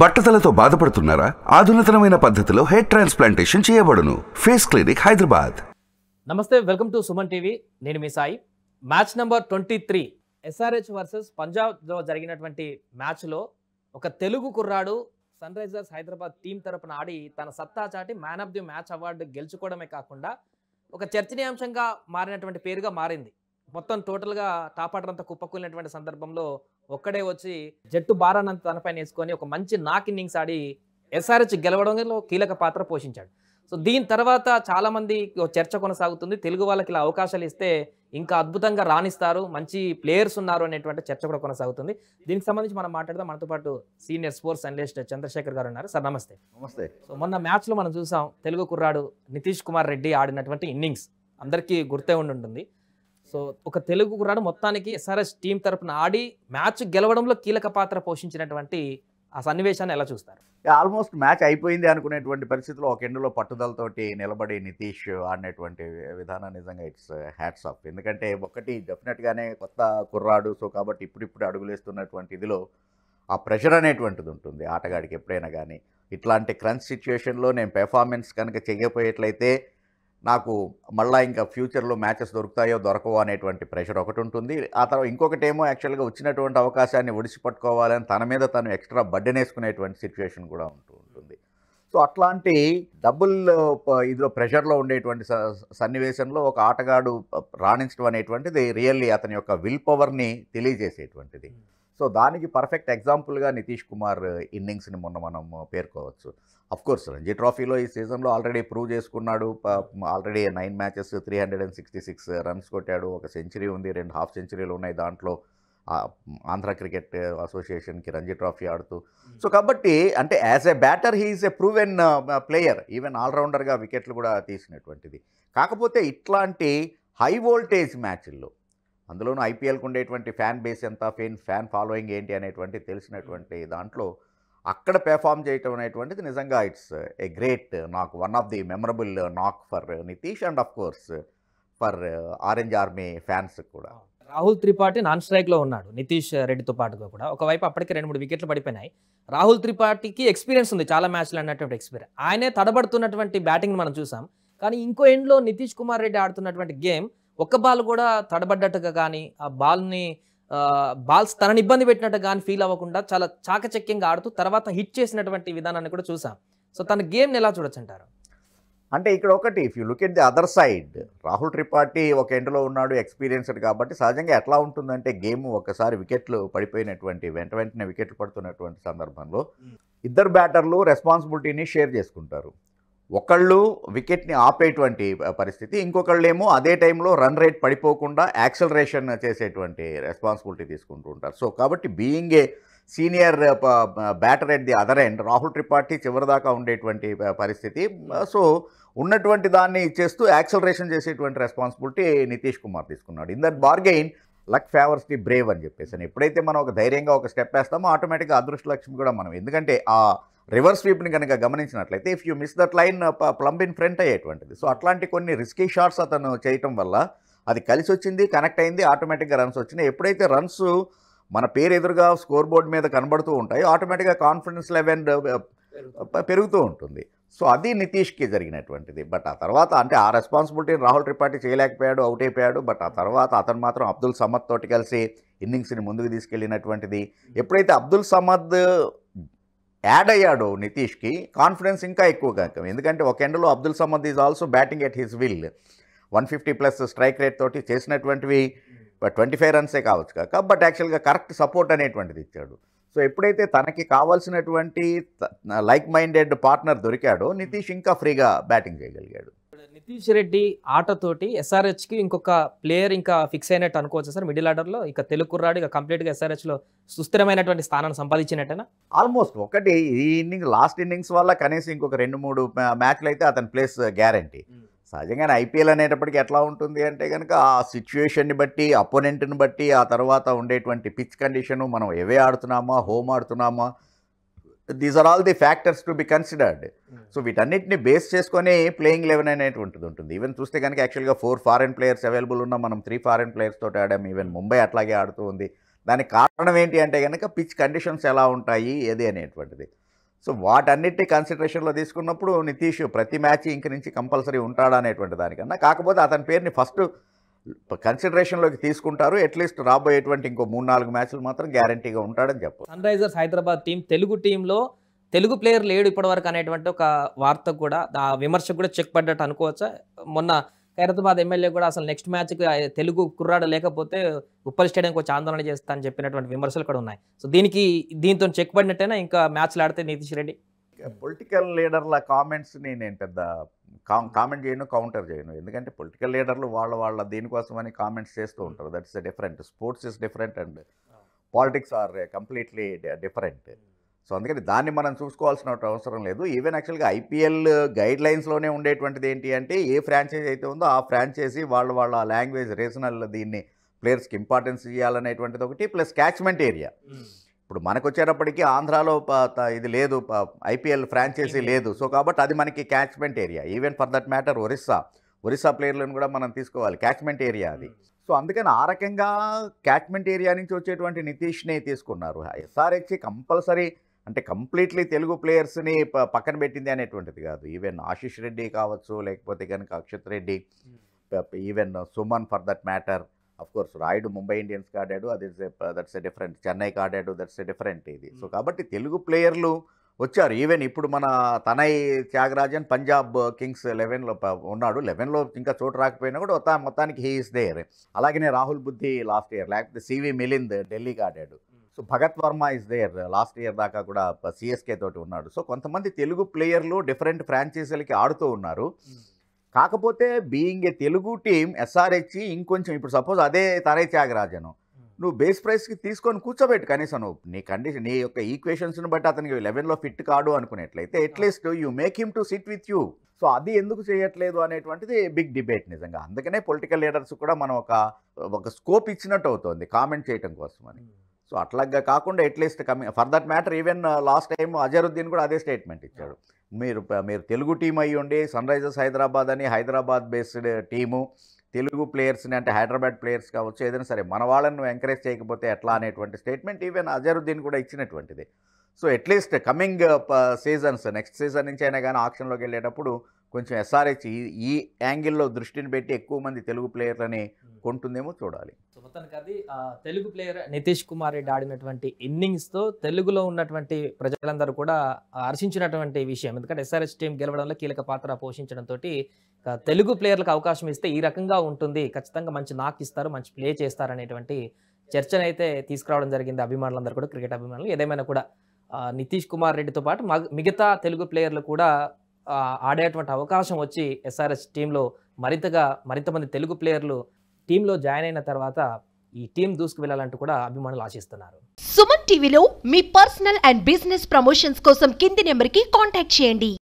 బట్టతలతో బాధపడుతున్నారా ఆధునితనమైన పద్ధతిలో హెయిర్ ట్రాన్స్ప్లాంటేషన్ చేయబడును ఫేస్ క్లినిక్ హైదరాబాద్ నమస్తే వెల్కమ్ టు సుమన్ టీవీ నేను మీ Sai match number twenty three SRH versus పంజాబ్లో జరిగినటువంటి మ్యాచ్లో ఒక తెలుగు కుర్రాడు సన్ రైజర్స్ హైదరాబాద్ టీం తరపున ఆడి తన సత్తా చాటి man of the match award గెలుచుకోవడమే కాకుండా ఒక చర్చనీయాంశంగా మారినటువంటి పేరుగా మారింది మొత్తం టోటల్గా టాపాటంతా కుప్పకూలినటువంటి సందర్భంలో ఒక్కడే వచ్చి జట్టు బారానంత తనపైన వేసుకొని ఒక మంచి నాక్ ఇన్నింగ్స్ ఆడి ఎస్ఆర్హెచ్ గెలవడంలో కీలక పాత్ర పోషించాడు సో దీని తర్వాత చాలామంది చర్చ కొనసాగుతుంది తెలుగు వాళ్ళకి ఇలా అవకాశాలు ఇస్తే ఇంకా అద్భుతంగా రాణిస్తారు మంచి ప్లేయర్స్ ఉన్నారు అనేటువంటి చర్చ కూడా కొనసాగుతుంది దీనికి సంబంధించి మనం మాట్లాడదాం మనతో పాటు సీనియర్ స్పోర్ట్స్ అనలిస్ట్ చంద్రశేఖర్ గారు ఉన్నారు సార్ నమస్తే నమస్తే సో మొన్న మ్యాచ్లో మనం చూసాం తెలుగు కుర్రాడు నితీష్ కుమార్ రెడ్డి ఆడినటువంటి ఇన్నింగ్స్ అందరికీ గుర్తే ఉండి ఉంటుంది సో ఒక తెలుగు కుర్రాడు మొత్తానికి ఎస్ఆర్ఎస్ టీం తరఫున ఆడి మ్యాచ్ గెలవడంలో కీలక పాత్ర పోషించినటువంటి ఆ సన్నివేశాన్ని ఎలా చూస్తారు ఆల్మోస్ట్ మ్యాచ్ అయిపోయింది అనుకునేటువంటి పరిస్థితిలో ఒక ఎండులో పట్టుదలతోటి నిలబడి నితీష్ ఆడినటువంటి విధానం నిజంగా ఇట్స్ హ్యాట్స్ ఆఫ్ ఎందుకంటే ఒకటి డెఫినెట్గానే కొత్త కుర్రాడు సో కాబట్టి ఇప్పుడిప్పుడు అడుగులేస్తున్నటువంటి ఇదిలో ఆ ప్రెషర్ అనేటువంటిది ఉంటుంది ఆటగాడికి ఎప్పుడైనా కానీ ఇట్లాంటి క్రంచ్ సిచ్యువేషన్లో నేను పెర్ఫార్మెన్స్ కనుక చేయకపోయేట్లయితే నాకు మళ్ళీ ఇంకా ఫ్యూచర్లో మ్యాచెస్ దొరుకుతాయో దొరకవో అనేటువంటి ప్రెషర్ ఒకటి ఉంటుంది ఆ తర్వాత ఇంకొకటి ఏమో యాక్చువల్గా వచ్చినటువంటి అవకాశాన్ని ఒడిసి పట్టుకోవాలని తన మీద తను ఎక్స్ట్రా బడ్డనేసుకునేటువంటి వేసుకునేటువంటి సిచ్యువేషన్ కూడా ఉంటూ ఉంటుంది సో అట్లాంటి డబుల్ ఇదిలో ప్రెషర్లో ఉండేటువంటి సన్నివేశంలో ఒక ఆటగాడు రాణించడం అనేటువంటిది రియల్లీ అతని యొక్క విల్ పవర్ని తెలియజేసేటువంటిది సో దానికి పర్ఫెక్ట్ ఎగ్జాంపుల్గా నితీష్ కుమార్ ఇన్నింగ్స్ని మొన్న మనం పేర్కోవచ్చు అఫ్కోర్స్ రంజీ ట్రోఫీలో ఈ సీజన్లో ఆల్రెడీ ప్రూవ్ చేసుకున్నాడు already nine matches three hundred and sixty six runs కొట్టాడు ఒక సెంచరీ ఉంది రెండు హాఫ్ సెంచరీలు ఉన్నాయి దాంట్లో ఆంధ్ర క్రికెట్ అసోసియేషన్కి రంజీ ట్రోఫీ ఆడుతూ సో hmm. కాబట్టి అంటే as a batter he is a proven player even ఆల్రౌండర్గా వికెట్లు కూడా తీసినటువంటిది కాకపోతే ఇట్లాంటి హై వోల్టేజ్ మ్యాచ్ల్లో అందులోనూ ఐపీఎల్కి ఉండేటువంటి ఫ్యాన్ బేస్ ఎంత ఫెయిన్ ఫ్యాన్ ఫాలోయింగ్ ఏంటి అనేటువంటి hmm. తెలిసినటువంటి దాంట్లో అక్కడ పెర్ఫామ్ చేయటం అనేటువంటిది నిజంగా ఇట్స్ ఏ గ్రేట్ నాకు one of the memorable knock for Nitish and of course for orange army fans కూడా రాహుల్ త్రిపాఠి నాన్ స్ట్రైక్లో ఉన్నాడు నితీష్ రెడ్డితో పాటుగా కూడా ఒకవైపు అప్పటికి రెండు మూడు వికెట్లు పడిపోయినాయి రాహుల్ త్రిపాఠికి ఎక్స్పీరియన్స్ ఉంది చాలా మ్యాచ్లు అన్నటువంటి ఎక్స్పీరియన్స్ ఆయనే తడబడుతున్నటువంటి బ్యాటింగ్ మనం చూసాం కానీ ఇంకో ఎండ్లో నితీష్ కుమార్ రెడ్డి ఆడుతున్నటువంటి గేమ్ ఒక్క బాల్ కూడా తడబడ్డట్టుగా కానీ ఆ బాల్ని బాల్స్ తనని ఇబ్బంది పెట్టినట్టు కానీ ఫీల్ అవ్వకుండా చాలా చాకచక్యంగా ఆడుతూ తర్వాత హిట్ చేసినటువంటి విధానాన్ని కూడా చూసాం సో తన గేమ్ని ఎలా చూడొచ్చు అంటారు అంటే ఇక్కడ ఒకటి if you look at the other side Rahul Tripathi ఒక ఎండ్లో ఉన్నాడు ఎక్స్పీరియన్స్డ్ కాబట్టి సహజంగా ఎట్లా ఉంటుందంటే గేమ్ ఒకసారి వికెట్లు పడిపోయినటువంటి వెంట వెంటనే వికెట్లు పడుతున్నటువంటి సందర్భంలో ఇద్దరు బ్యాటర్లు రెస్పాన్సిబిలిటీని షేర్ చేసుకుంటారు ఒకళ్ళు వికెట్ని ఆపేటువంటి పరిస్థితి ఇంకొకళ్ళు ఏమో అదే టైంలో రన్ రేట్ పడిపోకుండా యాక్సలరేషన్ చేసేటువంటి రెస్పాన్సిబిలిటీ తీసుకుంటూ ఉంటారు సో కాబట్టి being a senior batter at the other end Rahul Tripathi చివరిదాకా ఉండేటువంటి పరిస్థితి సో ఉన్నటువంటి దాన్ని చేస్తూ యాక్సలరేషన్ చేసేటువంటి రెస్పాన్సిబిలిటీ నితీష్ కుమార్ తీసుకున్నాడు in that bargain luck favours the brave అని చెప్పేసి ఎప్పుడైతే మనం ఒక ధైర్యంగా ఒక స్టెప్ వేస్తామో ఆటోమేటిక్గా అదృష్ట లక్ష్యం కూడా మనం ఎందుకంటే ఆ రివర్స్ స్వీప్ని కనుక గమనించినట్లయితే if you miss that line plumb in front అయ్యేటువంటిది సో అట్లాంటి కొన్ని రిస్కీ షాట్స్ అతను చేయటం వల్ల అది కలిసి వచ్చింది కనెక్ట్ అయింది ఆటోమేటిక్గా రన్స్ వచ్చినాయి ఎప్పుడైతే రన్స్ మన పేరు ఎదురుగా స్కోర్ బోర్డ్ మీద కనబడుతూ ఉంటాయో ఆటోమేటిక్గా కాన్ఫిడెన్స్ లెవెన్ పెరుగుతూ ఉంటుంది సో అది నితీష్కి జరిగినటువంటిది బట్ ఆ తర్వాత అంటే ఆ రెస్పాన్సిబిలిటీ రాహుల్ త్రిపాఠి చేయలేకపోయాడు అవుట్ అయిపోయాడు బట్ ఆ తర్వాత అతను మాత్రం అబ్దుల్ సమద్ తోటి కలిసి ఇన్నింగ్స్ని ముందుకు తీసుకెళ్ళినటువంటిది hmm. ఎప్పుడైతే అబ్దుల్ సమద్ యాడ్ అయ్యాడు నితీష్కి కాన్ఫిడెన్స్ ఇంకా ఎక్కువగా ఎందుకంటే ఒక ఎండలో Abdul Samad is also batting at his will one fifty plus strike rate తోటి చేసినటువంటివి ట్వంటీ ఫైవ్ రన్సే కావచ్చు కాక బట్ యాక్చువల్గా కరెక్ట్ సపోర్ట్ అనేటువంటిది ఇచ్చాడు సో ఎప్పుడైతే తనకి కావాల్సినటువంటి లైక్ మైండెడ్ పార్ట్నర్ దొరికాడో hmm. నితీష్ ఇంకా ఫ్రీగా బ్యాటింగ్ చేయగలిగాడు జగదీష్ రెడ్డి ఆటతోటి ఎస్ఆర్హెచ్కి ఇంకొక ప్లేయర్ ఇంకా ఫిక్స్ అయినట్టు అనుకోవచ్చు సార్ మిడిల్ ఆర్డర్లో ఇక తెలుగు కుర్రాడు ఇక కంప్లీట్గా ఎస్ఆర్హెచ్లో సుస్థిరమైనటువంటి స్థానాన్ని సంపాదించినట్టేనా ఆల్మోస్ట్ ఒకటి ఈ ఇన్నింగ్ లాస్ట్ ఇన్నింగ్స్ వల్ల కనీసం ఇంకొక రెండు మూడు మ్యాచ్లు అయితే అతని ప్లేస్ గ్యారంటీ సహజంగానే ఐపీఎల్ అనేటప్పటికి ఎట్లా ఉంటుంది అంటే కనుక ఆ సిచ్యుయేషన్ని బట్టి అపోనెంట్ని బట్టి ఆ తర్వాత ఉండేటువంటి పిచ్ కండిషను మనం ఎవే ఆడుతున్నామా హోమ్ ఆడుతున్నామా these are all the factors to be considered so వీటన్నిటిని బేస్ చేసుకొని ప్లేయింగ్ లెవెన్ అనేటువంటిది ఉంటుంది ఈవెన్ చూస్తే కనుక యాక్చువల్గా ఫోర్ ఫారెన్ ప్లేయర్స్ అవైలబుల్ ఉన్నా మనం త్రీ ఫారెన్ ప్లేయర్స్ తోటి ఆడాం ఈవెన్ ముంబై అట్లాగే ఆడుతూ ఉంది దానికి కారణం ఏంటి అంటే కనుక పిచ్ కండిషన్స్ ఎలా ఉంటాయి ఏది అనేటువంటిది సో వాటన్నిటిని కన్సిడరేషన్లో తీసుకున్నప్పుడు నితీష్ ప్రతి మ్యాచ్ ఇంక నుంచి కంపల్సరీ ఉంటాడా అనేటువంటి దానికన్నా కాకపోతే అతని పేరుని ఫస్ట్ కన్సిడరేషన్లోకి తీసుకుంటారు అట్లీస్ట్ రాబోయేటువంటి ఇంకో మూడు నాలుగు మ్యాచ్లు మాత్రం గ్యారంటీగా ఉంటాడని చెప్పు Sunrisers Hyderabad team Telugu టీంలో తెలుగు ప్లేయర్ లేడు ఇప్పటివరకు అనేటువంటి ఒక వార్త కూడా ఆ విమర్శ కూడా చెక్ పడ్డట్టు అనుకోవచ్చా మొన్న ఖైరతాబాద్ ఎమ్మెల్యే కూడా అసలు నెక్స్ట్ మ్యాచ్కి తెలుగు కుర్రాడ లేకపోతే ఉప్పల్ స్టేడియం కొంచెం ఆందోళన అని చెప్పినటువంటి విమర్శలు కూడా ఉన్నాయి సో దీనికి దీంతో చెక్ పడినట్టేనా ఇంకా మ్యాచ్లు ఆడితే నితీష్ రెడ్డి పొలిటికల్ లీడర్ల కామెంట్స్ని నేను పెద్ద కా కామెంట్ చేయను కౌంటర్ చేయను ఎందుకంటే పొలిటికల్ లీడర్లు వాళ్ళ వాళ్ళ దీనికోసమని కామెంట్స్ చేస్తూ ఉంటారు that's different sports is different and politics are completely different so అందుకని దాన్ని మనం చూసుకోవాల్సిన అవసరం లేదు ఈవెన్ యాక్చువల్గా ఐపీఎల్ గైడ్ లైన్స్లోనే ఉండేటువంటిది ఏంటి అంటే ఏ ఫ్రాంచైజ్ అయితే ఉందో ఆ ఫ్రాంచైజీ వాళ్ళ వాళ్ళ లాంగ్వేజ్ రీజనల్ దీన్ని ప్లేయర్స్కి ఇంపార్టెన్స్ ఇవ్వాలనేటువంటిది ఒకటి ప్లస్ క్యాచ్మెంట్ ఏరియా ఇప్పుడు మనకు వచ్చేటప్పటికీ ఆంధ్రాలో ఇది లేదు ఐపీఎల్ ఫ్రాంచైజీ లేదు సో కాబట్టి అది మనకి catchment area even for that matter Orissa Orissa ప్లేయర్లను కూడా మనం తీసుకోవాలి క్యాచ్మెంట్ ఏరియా అది సో అందుకని ఆ రకంగా క్యాచ్మెంట్ ఏరియా నుంచి వచ్చేటువంటి నితీష్నే తీసుకున్నారు ఎస్ఆర్హెచ్ కంపల్సరీ అంటే కంప్లీట్లీ తెలుగు ప్లేయర్స్ని పక్కన పెట్టింది అనేటువంటిది కాదు ఈవెన్ ఆశీష్ రెడ్డి కావచ్చు లేకపోతే కనుక Akshath Reddy even Suman for that matter course Rayudu Mumbai ఇండియన్స్కి ఆడాడు అది దట్స్ ఎ డిఫరెంట్ చెన్నైకి ఆడాడు దట్స్ ఎ డిఫరెంట్ ఇది సో hmm. కాబట్టి తెలుగు ప్లేయర్లు వచ్చారు ఈవెన్ ఇప్పుడు మన తనయ్ త్యాగరాజన్ పంజాబ్ కింగ్స్ లెవెన్లో ఉన్నాడు లెవెన్లో ఇంకా చోటు రాకపోయినా కూడా మొత్తానికి హీ ఈస్ దేర్ అలాగనే రాహుల్ బుద్ధి లాస్ట్ ఇయర్ లేకపోతే సివి మిలింద్ ఢిల్లీకి ఆడాడు so hmm. Bhagath Varma is there last year దాకా కూడా సిఎస్కే తోటి ఉన్నాడు సో కొంతమంది తెలుగు ప్లేయర్లు డిఫరెంట్ ఫ్రాంచైజీలకి ఆడుతూ ఉన్నారు hmm. కాకపోతే being a Telugu team SRH ఇంకొంచెం ఇప్పుడు సపోజ్ అదే తరై త్యాగరాజను నువ్వు బేస్ ప్రైస్కి తీసుకొని కూర్చోబెట్టు కనీసం నువ్వు నీ కండిషన్ నీ యొక్క ఈక్వేషన్స్ని బట్టి అతనికి లెవెన్లో ఫిట్ కాడు అనుకునేట్లయితే at least you make him to sit with you so అది ఎందుకు చేయట్లేదు అనేటువంటిది బిగ్ డిబేట్ నిజంగా అందుకనే పొలిటికల్ లీడర్స్ కూడా మనం ఒక ఒక స్కోప్ ఇచ్చినట్టు అవుతుంది కామెంట్ చేయడం కోసం అని సో అట్లాగా కాకుండా at least coming for that matter even last time Azharuddin కూడా అదే స్టేట్మెంట్ ఇచ్చాడు మీరు మీరు తెలుగు టీం అయ్యి ఉండి సన్ రైజర్స్ హైదరాబాద్ అని హైదరాబాద్ బేస్డ్ టీము తెలుగు ప్లేయర్స్ని అంటే హైదరాబాద్ ప్లేయర్స్ కావచ్చు ఏదైనా సరే మన వాళ్ళని ఎంకరేజ్ చేయకపోతే ఎట్లా అనేటువంటి స్టేట్మెంట్ ఈవెన్ అజరుద్దీన్ కూడా ఇచ్చినటువంటిది so at least coming seasons next season నుంచి అయినా కానీ ఆప్షన్లోకి వెళ్ళేటప్పుడు కొంచెం ఎస్ఆర్హెచ్ ఈ యాంగిల్లో దృష్టిని పెట్టి ఎక్కువ మంది తెలుగు ప్లేయర్లని కొంటుందేమో చూడాలి మొత్తానికి అది తెలుగు ప్లేయర్ నితీష్ కుమార్ రెడ్డి ఆడినటువంటి ఇన్నింగ్స్తో తెలుగులో ఉన్నటువంటి ప్రజలందరూ కూడా హర్షించినటువంటి విషయం ఎందుకంటే ఎస్ఆర్ఎస్ టీం గెలవడంలో కీలక పాత్ర పోషించడంతో తెలుగు ప్లేయర్లకు అవకాశం ఇస్తే ఈ రకంగా ఉంటుంది ఖచ్చితంగా మంచి నాక్ ఇస్తారు మంచి ప్లే చేస్తారు చేస్తారనేటువంటి చర్చనైతే తీసుకురావడం జరిగింది అభిమానులందరూ కూడా క్రికెట్ అభిమానులు ఏదేమైనా కూడా నితీష్ కుమార్ రెడ్డితో పాటు మిగతా తెలుగు ప్లేయర్లు కూడా ఆడేటువంటి అవకాశం వచ్చి ఎస్ఆర్ఎస్ టీంలో మరింతగా మరింతమంది తెలుగు ప్లేయర్లు టీంలో జాయిన్ అయిన తర్వాత ఈ టీం దూసుకు వెళ్ళాలంటూ కూడా అభిమానులు ఆశిస్తున్నారు సుమన్ టీవీలో మీ పర్సనల్ అండ్ బిజినెస్ ప్రమోషన్స్ కోసం కింది నెంబర్కి కాంటాక్ట్ చేయండి